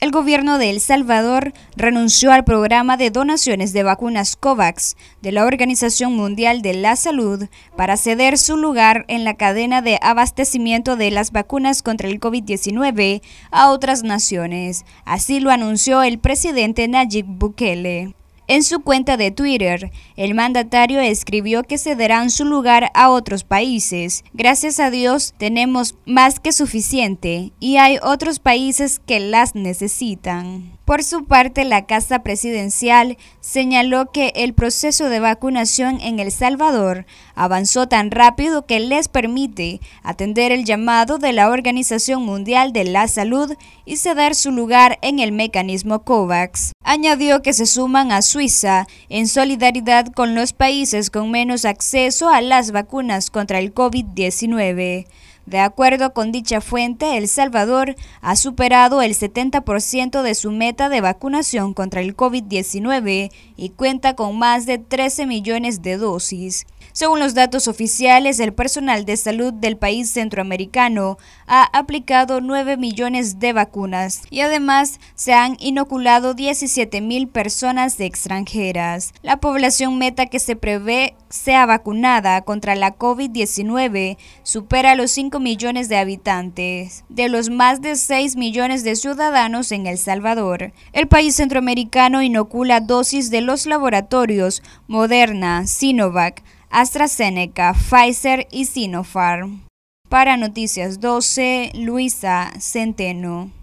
El gobierno de El Salvador renunció al programa de donaciones de vacunas COVAX de la Organización Mundial de la Salud para ceder su lugar en la cadena de abastecimiento de las vacunas contra el COVID-19 a otras naciones. Así lo anunció el presidente Nayib Bukele. En su cuenta de Twitter, el mandatario escribió que cederán su lugar a otros países. Gracias a Dios tenemos más que suficiente y hay otros países que las necesitan. Por su parte, la Casa Presidencial señaló que el proceso de vacunación en El Salvador avanzó tan rápido que les permite atender el llamado de la Organización Mundial de la Salud y ceder su lugar en el mecanismo COVAX. Añadió que se suman a Suiza en solidaridad con los países con menos acceso a las vacunas contra el COVID-19. De acuerdo con dicha fuente, El Salvador ha superado el 70% de su meta de vacunación contra el COVID-19 y cuenta con más de 13 millones de dosis. Según los datos oficiales, el personal de salud del país centroamericano ha aplicado 9 millones de vacunas y además se han inoculado 17 mil personas extranjeras. La población meta que se prevé sea vacunada contra la COVID-19 supera los 5 millones de habitantes, de los más de 6 millones de ciudadanos en El Salvador. El país centroamericano inocula dosis de los laboratorios Moderna, Sinovac, AstraZeneca, Pfizer y Sinopharm. Para Noticias 12, Luisa Centeno.